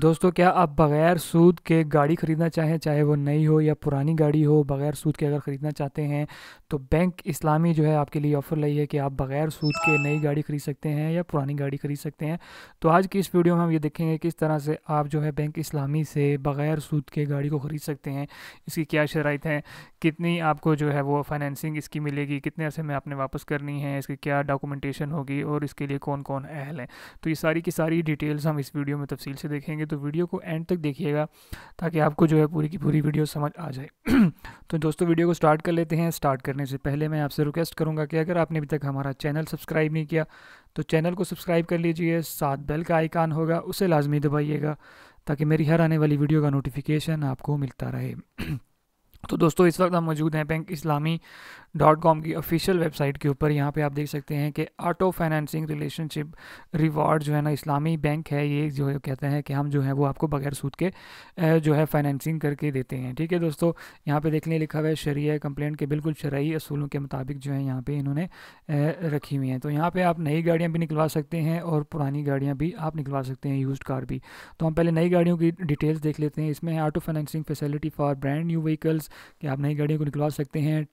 दोस्तों क्या आप बग़ैर सूद के गाड़ी ख़रीदना चाहें चाहे वो नई हो या पुरानी गाड़ी हो बग़ैर सूद के अगर ख़रीदना चाहते हैं तो बैंक इस्लामी जो है आपके लिए ऑफ़र लाई है कि आप बग़ैर सूद के नई गाड़ी ख़रीद सकते हैं या पुरानी गाड़ी ख़रीद सकते हैं तो आज की इस वीडियो में हम ये देखेंगे किस तरह से आप जो है बैंक इस्लामी से बग़ैर सूद के गाड़ी को ख़रीद सकते हैं इसकी क्या शराइ हैं कितनी आपको जो है वो फाइनेंसिंग इसकी मिलेगी कितने अरसे में आपने वापस करनी है इसकी क्या डॉक्यूमेंटेशन होगी और इसके लिए कौन कौन अहल है तो ये सारी की सारी डिटेल्स हम इस वीडियो में तफसील से देखेंगे तो वीडियो को एंड तक देखिएगा ताकि आपको जो है पूरी की पूरी वीडियो समझ आ जाए तो दोस्तों वीडियो को स्टार्ट कर लेते हैं स्टार्ट करने से पहले मैं आपसे रिक्वेस्ट करूँगा कि अगर आपने अभी तक हमारा चैनल सब्सक्राइब नहीं किया तो चैनल को सब्सक्राइब कर लीजिए साथ बेल का आइकान होगा उसे लाजमी दबाइएगा ताकि मेरी हर आने वाली वीडियो का नोटिफिकेशन आपको मिलता रहे तो दोस्तों इस वक्त हम मौजूद हैं बैंक इस्लामी डॉट कॉम की ऑफिशियल वेबसाइट के ऊपर यहाँ पे आप देख सकते हैं कि ऑटो फाइनेंसिंग रिलेशनशिप रिवॉर्ड जो है ना इस्लामी बैंक है ये जो है कहते हैं कि हम जो है वो आपको बगैर सूद के जो है फाइनेंसिंग करके देते हैं ठीक है दोस्तों यहाँ पे देखने लिखा हुआ है शरीय कंप्लेंट के बिल्कुल शराई असूलों के मुताबिक जो है यहाँ पर इन्होंने रखी हुई हैं तो यहाँ पर आप नई गाड़ियाँ भी निकलवा सकते हैं और पुरानी गाड़ियाँ भी आप निकलवा सकते हैं यूज कार भी तो हम पहले नई गाड़ियों की डिटेल्स देख लेते हैं इसमें है auto financing facility for brand new vehicles कि आप नई गाड़ियों को निकलवा सकते हैं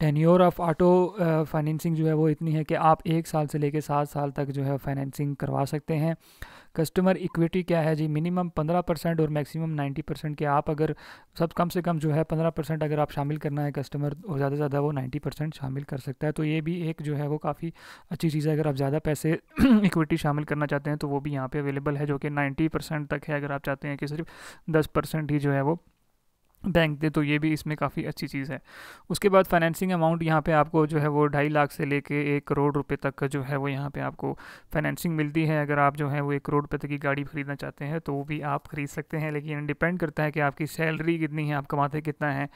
टेन्योर ऑफ ऑटो फाइनेंसिंग जो है वो इतनी है कि आप एक साल से लेकर सात साल तक जो है फाइनेंसिंग करवा सकते हैं कस्टमर इक्विटी क्या है जी मिनिमम पंद्रह परसेंट और मैक्सिमम नाइन्टी परसेंट के आप अगर सब कम से कम जो है पंद्रह परसेंट अगर आप शामिल करना है कस्टमर और ज़्यादा से ज़्यादा वो नाइन्टी परसेंट शामिल कर सकता है तो ये भी एक जो है वो काफ़ी अच्छी चीज़ है अगर आप ज़्यादा पैसे इक्विटी शामिल करना चाहते हैं तो वो भी यहाँ पर अवेलेबल है जो कि नाइन्टी परसेंट तक है अगर आप चाहते हैं कि सिर्फ दस परसेंट ही जो है वो बैंक दे तो ये भी इसमें काफ़ी अच्छी चीज़ है उसके बाद फाइनेंसिंग अमाउंट यहाँ पे आपको जो है वो ढाई लाख से लेके एक करोड़ रुपए तक का जो है वो यहाँ पे आपको फाइनेंसिंग मिलती है अगर आप जो है वो एक करोड़ रुपए तक की गाड़ी खरीदना चाहते हैं तो वो भी आप ख़रीद सकते हैं लेकिन डिपेंड करता है कि आपकी सैलरी कितनी है आप कमाते कितना है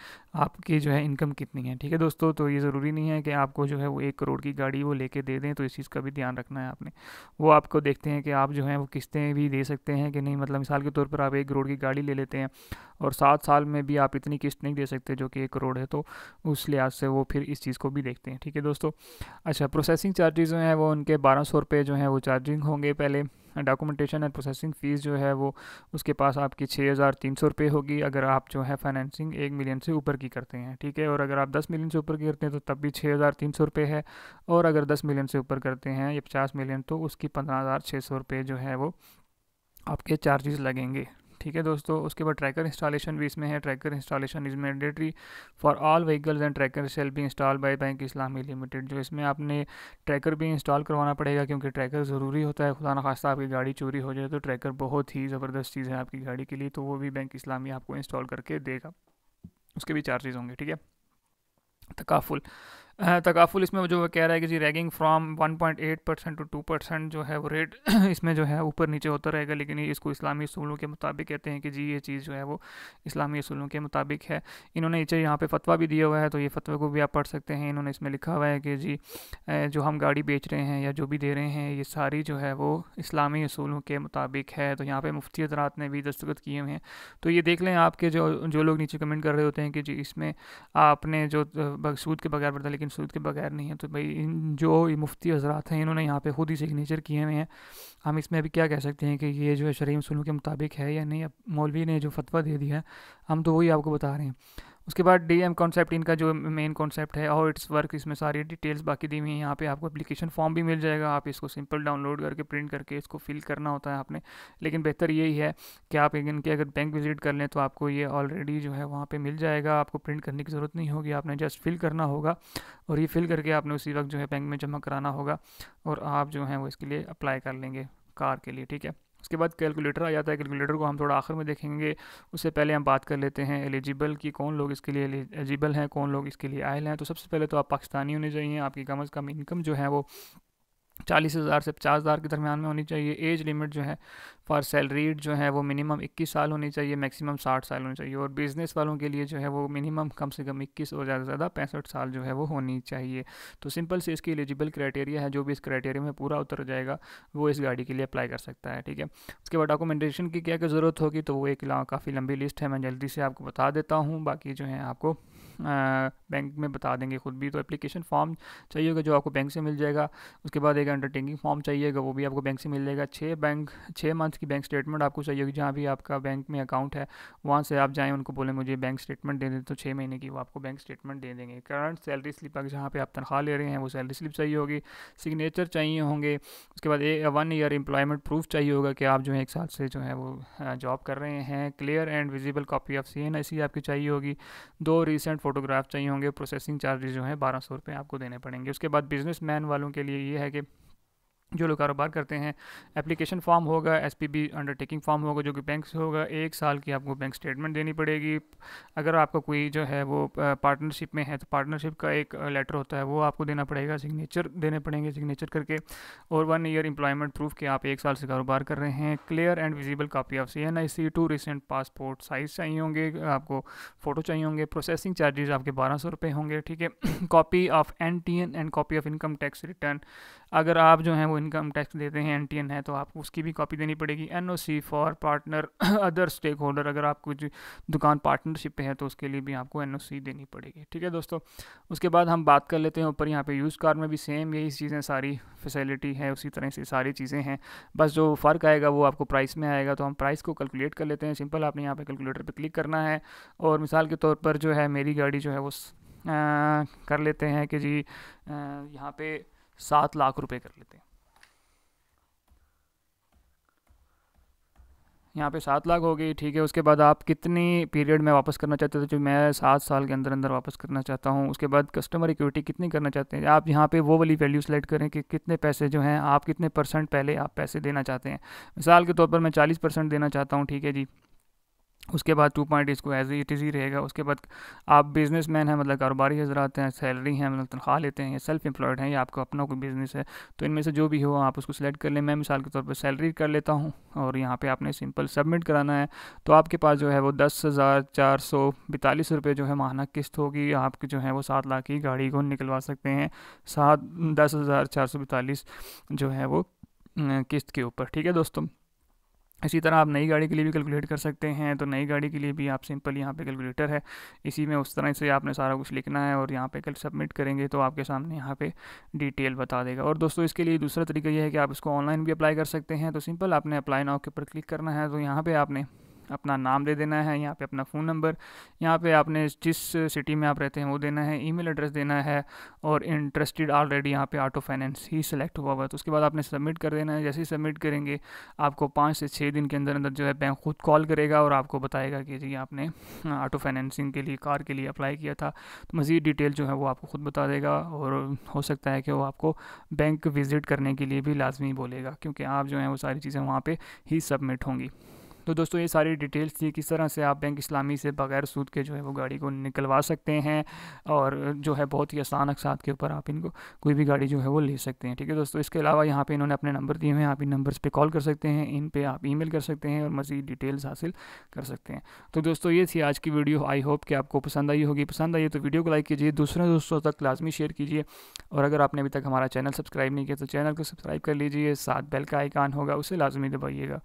आपकी जो है इनकम कितनी है ठीक है दोस्तों तो ये ज़रूरी नहीं है कि आपको जो है वो एक करोड़ की गाड़ी वो लेके दे दें तो इस चीज़ का भी ध्यान रखना है आपने वो आपको देखते हैं कि आप जो है वो किस्तें भी दे सकते हैं कि नहीं मतलब मिसाल के तौर पर आप एक करोड़ की गाड़ी ले लेते हैं और सात साल में भी आप इतनी किस्त नहीं दे सकते जो कि एक करोड़ है तो उस लिहाज से वो फिर इस चीज़ को भी देखते हैं ठीक है दोस्तों अच्छा प्रोसेसिंग चार्जेज़ जो हैं वो उनके बारह सौ रुपये जो हैं वो चार्जिंग होंगे पहले डॉक्यूमेंटेशन एंड प्रोसेसिंग फ़ीस जो है वो उसके पास आपकी छः हज़ार तीन सौ रुपये होगी अगर आप जो है फाइनेंसिंग एक मिलियन से ऊपर की करते हैं ठीक है और अगर आप दस मिलियन से ऊपर की करते हैं तो तब भी छः हज़ार तीन सौ रुपये है और अगर दस मिलियन से ऊपर करते हैं या पचास मिलियन तो उसकी पंद्रह हज़ार छः सौ रुपये जो है वो आपके चार्जेस लगेंगे ठीक है दोस्तों उसके बाद ट्रैकर इंस्टॉलेशन भी इसमें है tracker installation is mandatory for all vehicles and tracker shall भी install by bank Islami limited जो इसमें आपने ट्रैकर भी इंस्टॉल करवाना पड़ेगा क्योंकि ट्रैकर ज़रूरी होता है खुदा खास्ता आपकी गाड़ी चोरी हो जाए तो ट्रैकर बहुत ही ज़बरदस्त चीज़ है आपकी गाड़ी के लिए तो वो भी बैंक इस्लामी आपको इंस्टॉल करके देगा उसके भी चार्जेज़ होंगे ठीक है तकाफुल तकाफुल इसमें जो कह रहा है कि जी ranging from 1.8 percent to two percent जो है वो रेट इसमें जो है ऊपर नीचे होता रहेगा लेकिन इसको इस्लामी असूलों के मुताबिक कहते हैं कि जी ये चीज़ जो है वो इस्लामी असूलों के मुताबिक है इन्होंने नीचे यहाँ पे फतवा भी दिया हुआ है तो ये फतवे को भी आप पढ़ सकते हैं इन्होंने इसमें लिखा हुआ है कि जी जो हम गाड़ी बेच रहे हैं या जो भी दे रहे हैं ये सारी जो है वो इस्लामी असूलों के मुताबिक है तो यहाँ पर मुफ्ती हजरात ने भी दस्तखत किए हुए हैं तो ये देख लें आपके जो जो लोग नीचे कमेंट कर रहे होते हैं कि जी इसमें आपने जो सूद के बगैर पड़ता लेकिन लेकिन सूद के बगैर नहीं है तो भाई इन जो ये मुफ्ती हजरात हैं इन्होंने यहाँ पे खुद ही सिग्नेचर किए हुए हैं हम इसमें अभी क्या कह सकते हैं कि ये जो है शरीम सुलू के मुताबिक है या नहीं अब मौलवी ने जो फतवा दे दिया है हम तो वही आपको बता रहे हैं उसके बाद डी एम कॉन्सेप्ट इनका जो मेन कॉन्सेप्ट है और इट्स वर्क इसमें सारी डिटेल्स बाकी दी हुई हैं यहाँ पे आपको एप्लीकेशन फॉर्म भी मिल जाएगा आप इसको सिंपल डाउनलोड करके प्रिंट करके इसको फिल करना होता है आपने लेकिन बेहतर यही है कि आप इनके अगर बैंक विजिट कर लें तो आपको ये ऑलरेडी जो है वहाँ पर मिल जाएगा आपको प्रिंट करने की ज़रूरत नहीं होगी आपने जस्ट फिल करना होगा और ये फिल करके आपने उसी वक्त जो है बैंक में जमा कराना होगा और आप जो है वो इसके लिए अप्लाई कर लेंगे कार के लिए ठीक है उसके बाद कैलकुलेटर आ जाता है कैलकुलेटर को हम थोड़ा आखिर में देखेंगे उससे पहले हम बात कर लेते हैं एलिजिबल की कौन लोग इसके लिए एलिजिबल हैं कौन लोग इसके लिए आयल हैं तो सबसे पहले तो आप पाकिस्तानी होने चाहिए आपकी कम अज़ कम इनकम जो है वो चालीस हज़ार से पचास हज़ार के दरमियान में होनी चाहिए एज लिमिट जो है फॉर सैलरीड जो है वो मिनिमम इक्कीस साल होनी चाहिए मैक्सिमम साठ साल होनी चाहिए और बिज़नेस वालों के लिए जो है वो मिनिमम कम से कम इक्कीस और ज़्यादा से ज़्यादा पैंसठ साल जो है वो होनी चाहिए तो सिंपल से इसकी एलिजिबल क्राइटेरिया है जो भी इस क्राइटेरिया में पूरा उतर जाएगा वो इस गाड़ी के लिए अप्लाई कर सकता है ठीक है उसके बाद डॉक्यूमेंटेशन की क्या क्या ज़रूरत होगी तो वो एक काफ़ी लंबी लिस्ट है मैं जल्दी से आपको बता देता हूँ बाकी जो है आपको बैंक में बता देंगे खुद भी तो एप्लीकेशन फॉर्म चाहिए होगा जो आपको बैंक से मिल जाएगा उसके बाद एक अंडरटेकिंग फॉर्म चाहिएगा वो भी आपको बैंक से मिल जाएगा छः बैंक छः मंथ की बैंक स्टेटमेंट आपको चाहिए होगी जहाँ भी आपका बैंक में अकाउंट है वहाँ से आप जाएँ उनको बोलें मुझे बैंक स्टेटमेंट दे दें तो छः महीने की वो आपको बैंक स्टेटमेंट दे देंगे करंट सैलरी स्लिप जहाँ पर आप तनख्वाह ले रहे हैं वो सैलरी स्लिप चाहिए होगी सिग्नेचर चाहिए होंगे उसके बाद a one year employment proof चाहिए होगा कि आप जो है एक साल से जो है वो जॉब कर रहे हैं clear and visible copy of C N I C आपकी चाहिए होगी दो रिसेंट फोटोग्राफ चाहिए होंगे प्रोसेसिंग चार्जेज जो हैं बारह सौ रुपये आपको देने पड़ेंगे उसके बाद बिजनेस मैन वालों के लिए ये है कि जो लोग कारोबार करते हैं एप्लीकेशन फॉर्म होगा S P B undertaking form होगा जो कि बैंक से होगा एक साल की आपको बैंक स्टेटमेंट देनी पड़ेगी अगर आपका कोई जो है वो पार्टनरशिप में है तो पार्टनरशिप का एक लेटर होता है वो आपको देना पड़ेगा सिग्नेचर देने पड़ेंगे सिग्नेचर करके और वन ईयर एम्प्लॉयमेंट प्रूफ कि आप एक साल से कारोबार कर रहे हैं clear and visible copy of C N I C two recent passport size चाहिए होंगे आपको फ़ोटो चाहिए होंगे प्रोसेसिंग चार्जेज आपके बारह सौ रुपये होंगे ठीक है copy of N T N and copy of income tax return अगर आप जो हैं वो इनकम टैक्स देते हैं एन है तो आपको उसकी भी कॉपी देनी पड़ेगी N for partner other stakeholder अगर आप कुछ दुकान पार्टनरशिप पे है तो उसके लिए भी आपको एन देनी पड़ेगी ठीक है दोस्तों उसके बाद हम बात कर लेते हैं ऊपर यहाँ पे यूज़ कार में भी सेम यही चीज़ें सारी फैसिलिटी है उसी तरह से सारी चीज़ें हैं बस जो फ़र्क आएगा वो आपको प्राइस में आएगा तो हम प्राइस को कैलकुलेट कर लेते हैं सिंपल आपने यहाँ पर कैलकुलेटर पर क्लिक करना है और मिसाल के तौर पर जो है मेरी गाड़ी जो है वो आ, कर लेते हैं कि जी आ, यहाँ पे सात लाख रुपए कर लेते हैं यहाँ पे सात लाख हो गई ठीक है उसके बाद आप कितनी पीरियड में वापस करना चाहते थे जो मैं सात साल के अंदर अंदर वापस करना चाहता हूँ उसके बाद कस्टमर इक्विटी कितनी करना चाहते हैं आप यहाँ पे वो वाली वैल्यू सेलेक्ट करें कि कितने पैसे जो हैं आप कितने परसेंट पहले आप पैसे देना चाहते हैं मिसाल के तौर पर मैं चालीस परसेंट देना चाहता हूँ ठीक है जी उसके बाद टू पॉइंट इसको एज इट इज़ ही रहेगा उसके बाद आप बिज़नेस मैन हैं मतलब कारोबारी हजरात हैं सैलरी हैं मतलब तनख्वाह लेते हैं या सेल्फ एम्प्लॉयड हैं या आपका अपना कोई बिज़नेस है तो इनमें से जो भी हो आप उसको सिलेक्ट कर लें मैं मिसाल के तौर पर सैलरी कर लेता हूँ और यहाँ पर आपने सिंपल सबमिट कराना है तो आपके पास जो है वो दस हज़ार चार सौ बैतालीस रुपये जो है माहाना किस्त होगी आप जो है वो सात लाख की गाड़ी को निकलवा सकते हैं सात दस हज़ार चार सौ बैतालीस जो है वो किस्त के ऊपर ठीक है दोस्तों इसी तरह आप नई गाड़ी के लिए भी कैलकुलेट कर सकते हैं तो नई गाड़ी के लिए भी आप सिंपल यहाँ पे कैलकुलेटर है इसी में उस तरह से आपने सारा कुछ लिखना है और यहाँ पे कल सबमिट करेंगे तो आपके सामने यहाँ पे डिटेल बता देगा और दोस्तों इसके लिए दूसरा तरीका यह है कि आप इसको ऑनलाइन भी अप्लाई कर सकते हैं तो सिंपल आपने अप्लाई नाव के ऊपर क्लिक करना है तो यहाँ पर आपने अपना नाम दे देना है यहाँ पे अपना फ़ोन नंबर यहाँ पे आपने जिस सिटी में आप रहते हैं वो देना है ईमेल एड्रेस देना है और इंटरेस्टेड ऑलरेडी यहाँ पे ऑटो फाइनेंस ही सिलेक्ट हुआ हुआ तो उसके बाद आपने सबमिट कर देना है जैसे ही सबमिट करेंगे आपको पाँच से छः दिन के अंदर अंदर जो है बैंक खुद कॉल करेगा और आपको बताएगा कि जी आपने ऑटो फाइनेंसिंग के लिए कार के लिए अप्लाई किया था तो मज़ीद डिटेल जो है वो आपको खुद बता देगा और हो सकता है कि वो आपको बैंक विज़िट करने के लिए भी लाजमी बोलेगा क्योंकि आप जो हैं वो सारी चीज़ें वहाँ पर ही सबमिट होंगी तो दोस्तों ये सारी डिटेल्स थी किस तरह से आप बैंक इस्लामी से बगैर सूद के जो है वो गाड़ी को निकलवा सकते हैं और जो है बहुत ही आसान अकसात के ऊपर आप इनको कोई भी गाड़ी जो है वो ले सकते हैं ठीक है दोस्तों इसके अलावा यहाँ पर इन्होंने अपने नंबर दिए हुए हैं आप इन नंबर पर कॉल कर सकते हैं इन पर आप ई कर सकते हैं और मज़ीद डिटेल्स हासिल कर सकते हैं तो दोस्तों ये थी आज की वीडियो आई होप कि आपको पसंद आई होगी पसंद आई तो वीडियो को लाइक कीजिए दूसरे दोस्तों तक लाजमी शेयर कीजिए और अगर आपने अभी तक हमारा चैनल सब्सक्राइब नहीं किया तो चैनल को सब्सक्राइब कर लीजिए साथ बेल का आइकान होगा उसे लाजमी दबाइएगा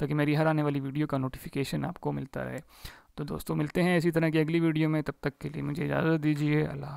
ताकि मेरी हर आने वाली वीडियो का नोटिफिकेशन आपको मिलता रहे तो दोस्तों मिलते हैं इसी तरह की अगली वीडियो में तब तक के लिए मुझे इजाज़त दीजिए अल्लाह